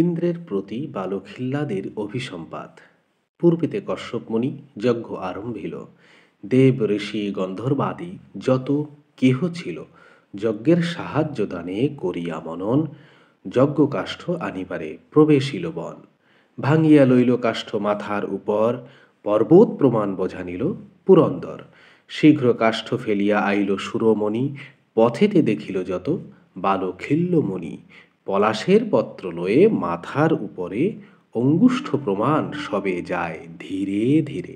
ইন্দ্রের প্রতি বালখিল্লাদের অভিসম্পাত পূর্বেতে কশ্যপমণি যজ্ঞ আরম্ভিল দেব ঋষি গন্ধর্বাদি যত কেহ ছিল যজ্ঞের সাহায্য দানে করিয়া মনন যজ্ঞ কাষ্ঠ আনিবারে প্রবেশিল বন ভাঙ্গিয়া লইল কাষ্ঠ মাথার উপর পর্বত প্রমাণ বোঝানিল পুরন্দর শীঘ্র কাষ্ঠ ফেলিয়া আইল সুরমণি পথেতে দেখিল যত বালখিল্যমণি পলাশের পত্র লয়ে মাথার উপরে অঙ্গুষ্ঠ প্রমাণ সবে যায় ধীরে ধীরে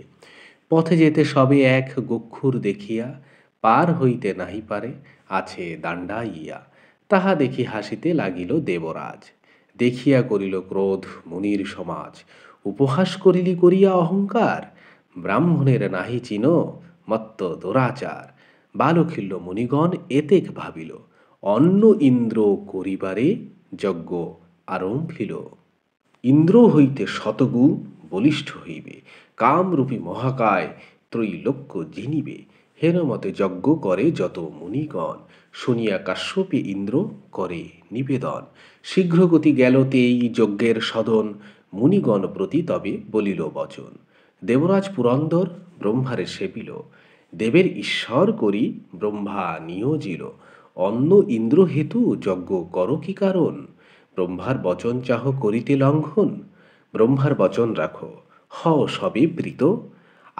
পথে যেতে সবে এক গক্ষুর দেখিয়া পার হইতে নাহি পারে আছে দাণ্ডাইয়া তাহা দেখি হাসিতে লাগিল দেবরাজ দেখিয়া করিল ক্রোধ মুনির সমাজ উপহাস করিলি করিয়া অহংকার ব্রাহ্মণের নাহি চিন মত্ত দোরাচার বালখিল্য মুনিগণ এতেক ভাবিল অন্য ইন্দ্র করিবারে যজ্ঞ আরম্ভ হইল ইন্দ্র হইতে শতগুণ বলিষ্ঠ হইবে কামরূপী মহাকায় ত্রৈলোক্য জিনিবে হেনমতে যজ্ঞ করে যত মুনিগণ শুনিয়া কাশ্যপে ইন্দ্র করে নিবেদন শীঘ্রগতি গেল তেই যজ্ঞের সদন মুনিগণ প্রতি তবে বলিল বচন দেবরাজ পুরন্দর ব্রহ্মারে সেপিল দেবের ঈশ্বর করি ব্রহ্মা নিয়োজিল অন্য ইন্দ্র হেতু যজ্ঞ কর কি কারণ ব্রহ্মার বচন চাহ করিতে লঙ্ঘন ব্রহ্মার বচন রাখো হও সবে প্রীত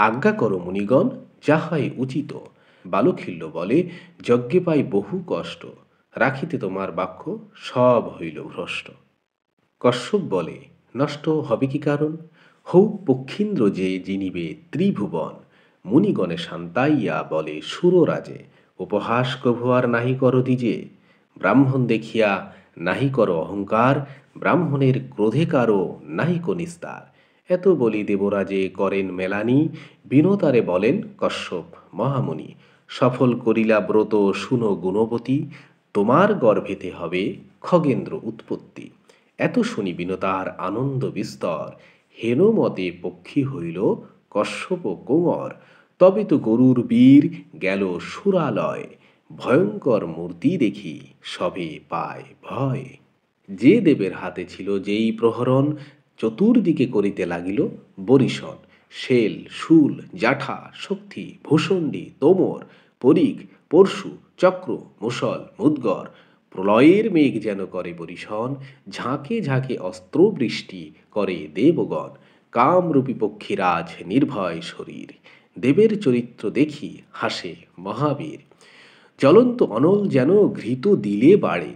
আজ্ঞা করো মুনিগণ যাহাই উচিত বালখিল্য বলে যজ্ঞে পাই বহু কষ্ট রাখিতে তোমার বাক্য সব হইল ভ্রষ্ট কশ্যপ বলে নষ্ট হবে কি কারণ হৌ পক্ষীন্দ্র যে জিনিবে ত্রিভুবন মুনিগণে শান্তাইয়া বলে সুররাজে উপহাস কভু আর নাহি কর দিজে ব্রাহ্মণ দেখিয়া নাহি কর অহংকার ব্রাহ্মণের ক্রোধে কারো নাহি নিস্তার এত বলি দেবরাজে করেন মেলানি বিনতারে বলেন কশ্যপ মহামুনি সফল করিলা ব্রত শুনো গুণবতী তোমার গর্ভেতে হবে খগেন্দ্র উৎপত্তি এত শুনি বিনতার আনন্দ বিস্তর হেন মতে পক্ষী হইল কশ্যপ কোমর তবে তো গরুর বীর গেল সুরালয় ভয়ঙ্কর মূর্তি দেখি সবে পায় ভয় যে দেবের হাতে ছিল যেই প্রহরণ চতুর্দিকে করিতে লাগিল বরিশন শেল শুল জাঠা শক্তি ভূষণ্ডী তোমর পরিক পরশু চক্র মুসল মুদগর প্রলয়ের মেঘ যেন করে বরিশন ঝাঁকে ঝাঁকে অস্ত্রবৃষ্টি করে দেবগণ কামরূপী পক্ষীরাজ নির্ভয় শরীর দেবের চরিত্র দেখি হাসে মহাবীর জ্বলন্ত অনল যেন ঘৃত দিলে বাড়ে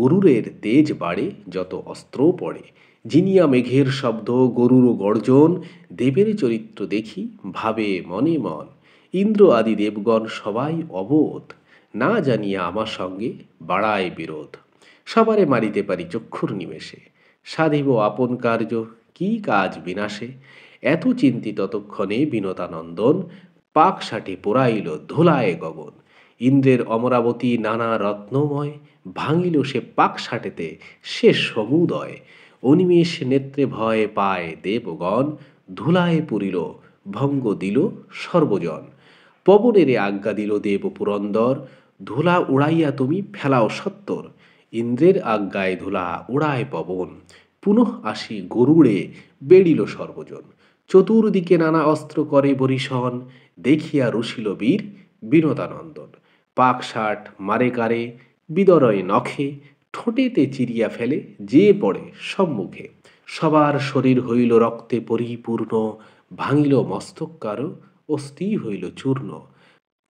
গরুরের তেজ বাড়ে যত অস্ত্র পড়ে জিনিয়া মেঘের শব্দ গরুর গর্জন দেবের চরিত্র দেখি ভাবে মনে মন ইন্দ্র আদি দেবগণ সবাই অবোধ না জানিয়া আমার সঙ্গে বাড়ায় বিরোধ সবারে মারিতে পারি চক্ষুর নিমেষে সাধিব আপন কার্য কি কাজ বিনাশে এত চিন্তি ততক্ষণে বিনোদানন্দন পাকশাটে পোড়াইল ধুলায় গগন ইন্দ্রের অমরাবতী নানা রত্নময় ভাঙিল সে পাকশাটেতে সে সমুদয় অনিমেষ নেত্রে ভয় পায় দেবগণ ধুলায় পুরিল ভঙ্গ দিল সর্বজন পবনের আজ্ঞা দিল দেব পুরন্দর ধুলা উড়াইয়া তুমি ফেলাও সত্তর ইন্দ্রের আজ্ঞায় ধুলা উড়ায় পবন পুনঃ আসি গরুড়ে বেড়িল সর্বজন চতুর্দিকে নানা অস্ত্র করে বরিশন দেখিয়া রুশিল বীর বিনোদানন্দন পাক ষাট মারে কারে বিদরয় নখে ঠোঁটেতে চিরিয়া ফেলে যে পড়ে সম্মুখে সবার শরীর হইল রক্তে পরিপূর্ণ ভাঙিল মস্তক কারো অস্থি হইল চূর্ণ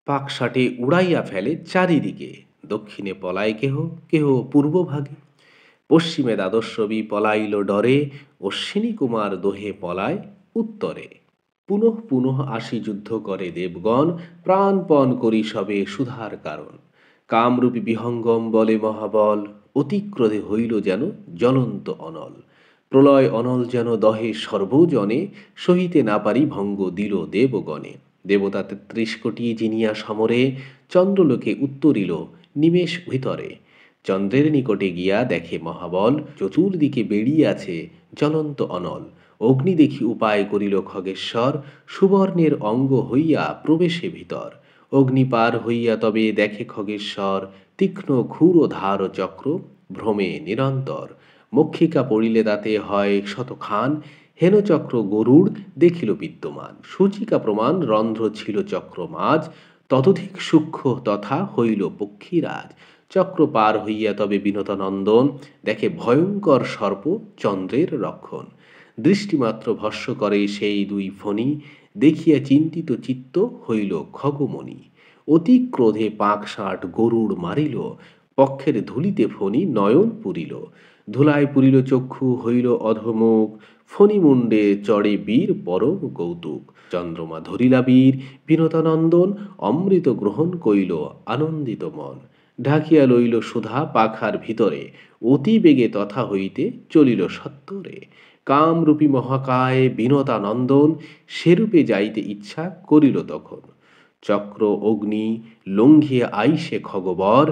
পাকশাটে উড়াইয়া ফেলে চারিদিকে দক্ষিণে পলায় কেহ কেহ পূর্বভাগে পশ্চিমে দ্বাদশ রবি পলাইল ডরে অশ্বিনী কুমার দোহে পলায় উত্তরে পুনঃ পুনঃ আসি যুদ্ধ করে দেবগণ প্রাণপণ করি সবে সুধার কারণ কামরূপী বিহঙ্গম বলে মহাবল অতিক্রোধে হইল যেন জ্বলন্ত অনল প্রলয় অনল যেন দহে সর্বজনে সহিতে না পারি ভঙ্গ দিল দেবগণে দেবতা তেত্রিশ কোটি জিনিয়া সমরে চন্দ্রলোকে উত্তরিল নিমেষ ভিতরে চন্দ্রের নিকটে গিয়া দেখে মহাবল চতুর্দিকে বেরিয়ে আছে জ্বলন্ত অনল অগ্নি দেখি উপায় করিল খগেশ্বর সুবর্ণের অঙ্গ হইয়া প্রবেশে ভিতর অগ্নি পার হইয়া তবে দেখে খগেশ্বর তীক্ষ্ণ ঘুর ধার চক্র ভ্রমে নিরন্তর মক্ষিকা পড়িলে তাতে হয় শতখান হেনচক্র গরুড় দেখিল বিদ্যমান সূচিকা প্রমাণ রন্ধ্র ছিল চক্র মাঝ ততধিক সূক্ষ্ম তথা হইল পক্ষীরাজ চক্র পার হইয়া তবে বিনতনন্দন দেখে ভয়ঙ্কর সর্প চন্দ্রের রক্ষণ দৃষ্টিমাত্র ভস্য করে সেই দুই ফণি দেখিয়া চিন্তিত চিত্ত হইল খগমণি অতি ক্রোধে পাকষাট গরুড় মারিল পক্ষের ধুলিতে ফণি নয়ন পুরিল ধুলায় পুরিল চক্ষু হইল অধমুখ ফণি মুন্ডে চড়ে বীর পরম কৌতুক চন্দ্রমা ধরিলা বীর বিনতানন্দন অমৃত গ্রহণ কইল আনন্দিত মন ঢাকিয়া লইল সুধা পাখার ভিতরে অতি বেগে তথা হইতে চলিল সত্তরে কামরূপী মহাকায় বিনতা নন্দন সেরূপে যাইতে ইচ্ছা করিল তখন চক্র অগ্নি লঙ্ঘিয়ে আইসে খগবর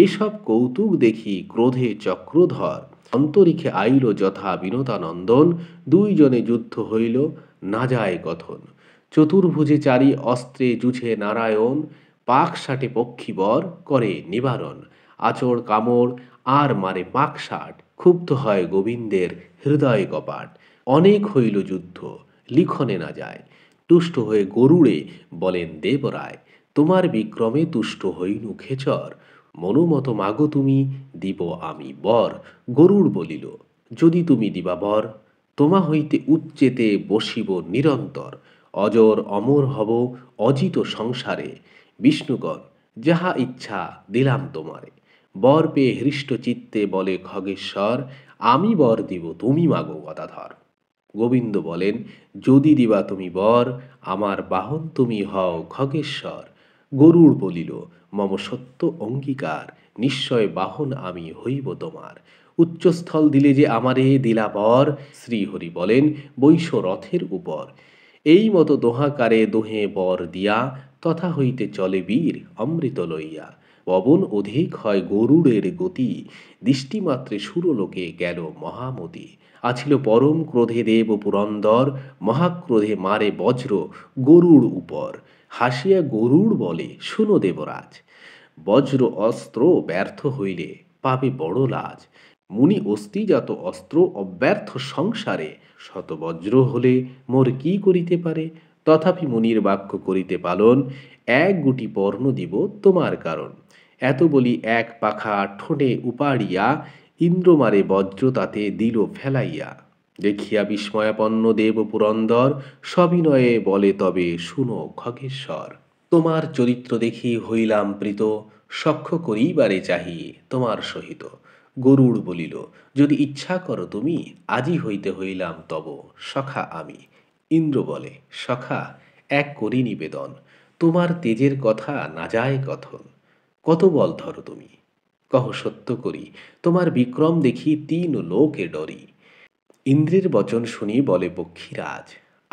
এইসব কৌতুক দেখি ক্রোধে চক্রধর অন্তরিক্ষে আইল যথা বিনতানন্দন দুইজনে যুদ্ধ হইল না যায় কথন চতুর্ভুজে চারি অস্ত্রে জুঝে নারায়ণ পাকষাটে পক্ষীবর করে নিবারণ আচর কামড় আর মারে পাকষাট ক্ষুব্ধ হয় গোবিন্দের হৃদয় কপাট অনেক হইল যুদ্ধ লিখনে না যায় তুষ্ট হয়ে গরুড়ে বলেন দেবরায় তোমার বিক্রমে তুষ্ট হইনু খেচর মনোমত মাগো তুমি দিব আমি বর গরুর বলিল যদি তুমি দিবা বর তোমা হইতে উচ্চেতে বসিব নিরন্তর অজর অমর হব অজিত সংসারে বিষ্ণুগণ যাহা ইচ্ছা দিলাম তোমারে বর পেয়ে হৃষ্ট চিত্তে বলে খগেশ্বর আমি বর দিব তুমি মাগো গদাধর গোবিন্দ বলেন যদি দিবা তুমি বর আমার বাহন তুমি হও খগেশ্বর গরুর বলিল মম সত্য অঙ্গীকার নিশ্চয় বাহন আমি হইব তোমার উচ্চস্থল দিলে যে আমারে দিলা বর শ্রীহরি বলেন বৈশ্য রথের উপর এই মতো দোহাকারে দোহে বর দিয়া তথা হইতে চলে বীর অমৃত লইয়া পবন অধিক হয় গরুড়ের গতি দৃষ্টিমাত্রে সুরলোকে গেল মহামতি আছিল পরম ক্রোধে দেব পুরন্দর মহাক্রোধে মারে বজ্র গরুড় উপর হাসিয়া গরুড় বলে শুনো দেবরাজ বজ্র অস্ত্র ব্যর্থ হইলে পাবে বড় লাজ মুনি অস্তিজাত অস্ত্র অব্যর্থ সংসারে শত বজ্র হলে মোর কি করিতে পারে তথাপি মুনির বাক্য করিতে পালন এক গুটি পর্ণ দিব তোমার কারণ এত বলি এক পাখা ঠোঁটে উপাড়িয়া ইন্দ্রমারে বজ্র তাতে দিল ফেলাইয়া দেখিয়া বিস্ময়াপন্ন দেব পুরন্দর সবিনয়ে বলে তবে শুনো খগেশ্বর তোমার চরিত্র দেখি হইলাম প্রীত সক্ষ করিবারে চাহি তোমার সহিত গরুড় বলিল যদি ইচ্ছা করো তুমি আজি হইতে হইলাম তব সখা আমি ইন্দ্র বলে সখা এক করি নিবেদন তোমার তেজের কথা না যায় কথন কত বল ধরো তুমি কহ সত্য করি তোমার বিক্রম দেখি তিন লোকে ডরি ইন্দ্রের বচন শুনি বলে বক্ষীরাজ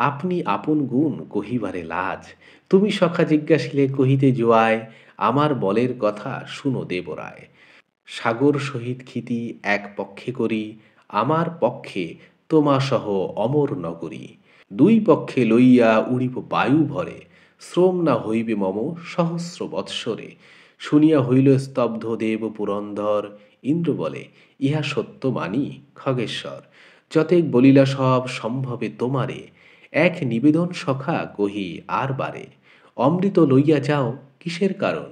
আপনি আপন গুণ কহিবারে লাজ তুমি সখা জিজ্ঞাসিলে কহিতে জোয়ায় আমার বলের কথা শুনো দেবরায় সাগর সহিত খিতি এক পক্ষে করি আমার পক্ষে তোমাসহ অমর নগরী দুই পক্ষে লইয়া উড়িব বায়ু ভরে শ্রম না হইবে মম সহস্র বৎসরে শুনিয়া হইল স্তব্ধ দেব পুরন্দর ইন্দ্র বলে ইহা সত্য মানি খগেশ্বর যতেক বলিলা সব সম্ভবে তোমারে এক নিবেদন সখা কহি আর বারে অমৃত লইয়া যাও কিসের কারণ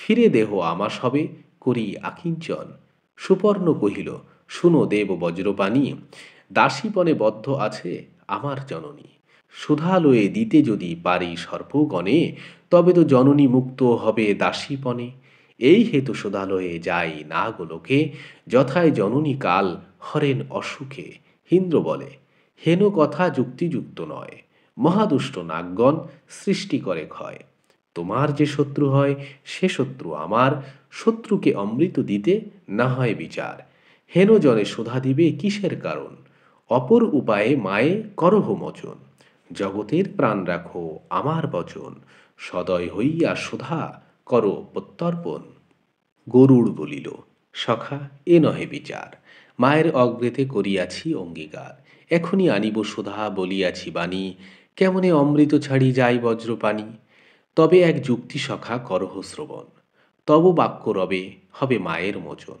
ফিরে দেহ আমা সবে করি আকিঞ্চন সুপর্ণ কহিল শুনো দেব বজ্রবাণী দাসীপণে বদ্ধ আছে আমার জননী সুধা লয়ে দিতে যদি পারি সর্পগণে তবে তো জননী মুক্ত হবে দাসীপণে এই হেতু সদালয়ে যাই না গোলোকে যথায় জননী কাল হরেন অসুখে হিন্দ্র বলে হেন কথা যুক্তিযুক্ত নয় মহাদুষ্ট নাগগণ সৃষ্টি করে ক্ষয় তোমার যে শত্রু হয় সে শত্রু আমার শত্রুকে অমৃত দিতে না হয় বিচার হেন জনে শোধা দিবে কিসের কারণ অপর উপায়ে মায়ে করহ মোচন জগতের প্রাণ রাখো আমার বচন সদয় হইয়া সোধা কর প্রত্যর্পণ গরুড় বলিল সখা এ নহে বিচার মায়ের অগ্রেতে করিয়াছি অঙ্গীকার এখনই আনিব সোধা বলিয়াছি বাণী কেমনে অমৃত ছাড়ি যাই বজ্রপানি তবে এক যুক্তি সখা করহ শ্রবণ তব বাক্য রবে হবে মায়ের মোচন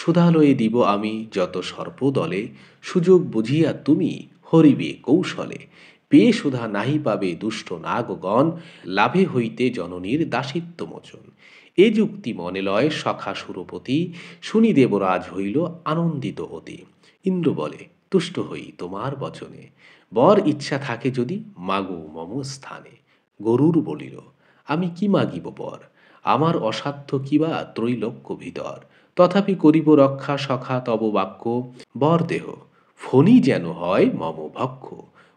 সুধালয়ে দিব আমি যত সর্পদলে সুযোগ বুঝিয়া তুমি হরিবে কৌশলে পেয়ে সুধা নাহি পাবে দুষ্ট নাগগণ লাভে হইতে জননীর দাসিত্ব মোচন এ যুক্তি মনে লয় সখা সুরপতি শুনি দেবরাজ হইল আনন্দিত অতি ইন্দ্র বলে তুষ্ট হই তোমার বচনে বর ইচ্ছা থাকে যদি মাগো মম স্থানে গরুর বলিল আমি কি মাগিব বর আমার অসাধ্য কিবা ত্রৈলক্য ভিতর তথাপি করিব রক্ষা সখা তব বাক্য বর দেহ ফণি যেন হয় মম ভক্ষ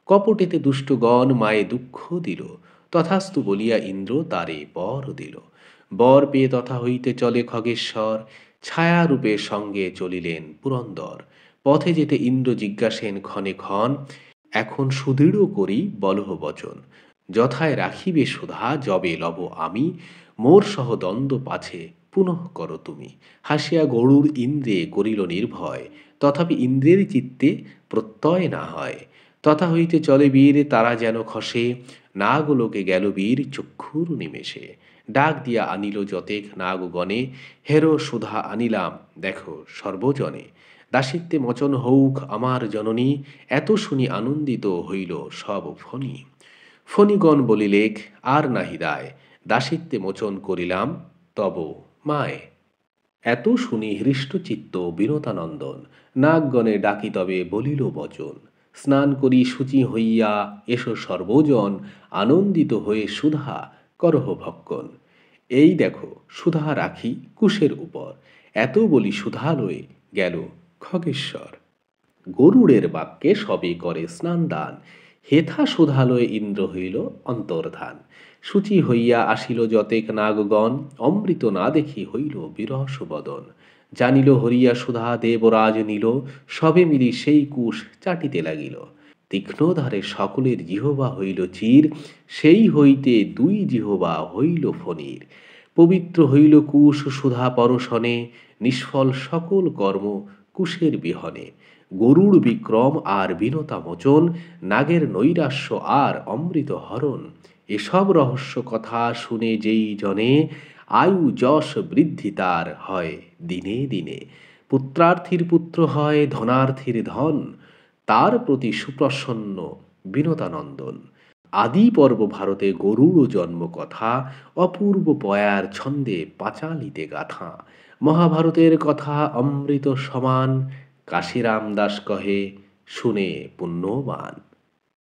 কপটেতে দুষ্টগণ মায়ে দুঃখ দিল তথাস্তু বলিয়া ইন্দ্র তারে বর দিল বর পেয়ে তথা হইতে চলে খগেশ্বর ছায়ারূপে সঙ্গে চলিলেন পুরন্দর পথে যেতে ইন্দ্র জিজ্ঞাসেন ক্ষণে ক্ষণ এখন সুদৃঢ় করি বলহ বচন যথায় রাখিবে সুধা জবে লব আমি মোর সহ দ্বন্দ্ব পাছে পুনঃ কর তুমি হাসিয়া গরুর ইন্দ্রে করিল নির্ভয় তথাপি ইন্দ্রের চিত্তে প্রত্যয় না হয় তথা হইতে চলে বীর তারা যেন খসে না গেল বীর চক্ষুর নিমেষে ডাক দিয়া আনিল যতেক নাগগণে হেরো সুধা আনিলাম দেখো সর্বজনে দাসিত্বে মচন হৌক আমার জননী এত শুনি আনন্দিত হইল সব ফণি ফণিগণ বলিলেক আর নাহি দায় দাসিত্বে মোচন করিলাম তব মায় এত শুনি হৃষ্টচিত্ত বিনতানন্দন নাগগণে ডাকি তবে বলিল বচন স্নান করি শুচি হইয়া এসো সর্বজন আনন্দিত হয়ে সুধা করহ ভক্ষণ এই দেখো সুধা রাখি কুশের উপর এত বলি সুধা লয়ে গেল খগেশ্বর গরুড়ের বাক্যে সবে করে স্নান দান হেথা সুধালয়ে ইন্দ্র হইল অন্তর্ধান শুচি হইয়া আসিল যতেক নাগগণ অমৃত না দেখি হইল বিরহসবদন জানিল হরিয়া সুধা দেবরাজ নিল সবে মিলি সেই কুশ চাটিতে লাগিল তীক্ষ্ণধারে সকলের জিহবা হইল চির সেই হইতে দুই জিহবা হইল ফণীর পবিত্র হইল কুশ সুধা পরশনে নিষ্ফল সকল কর্ম কুশের বিহনে গরুর বিক্রম আর বিনতা মোচন নাগের নৈরাশ্য আর অমৃত হরণ এসব রহস্য কথা শুনে যেই জনে আয়ু যশ বৃদ্ধি তার হয় দিনে দিনে পুত্রার্থীর পুত্র হয় ধনার্থীর ধন তার প্রতি সুপ্রসন্ন বিনতানন্দন আদি পর্ব ভারতে গরুড় জন্ম কথা অপূর্ব পয়ার ছন্দে পাঁচালিতে গাথা মহাভারতের কথা অমৃত সমান কাশীরাম দাস কহে শুনে পুণ্যবান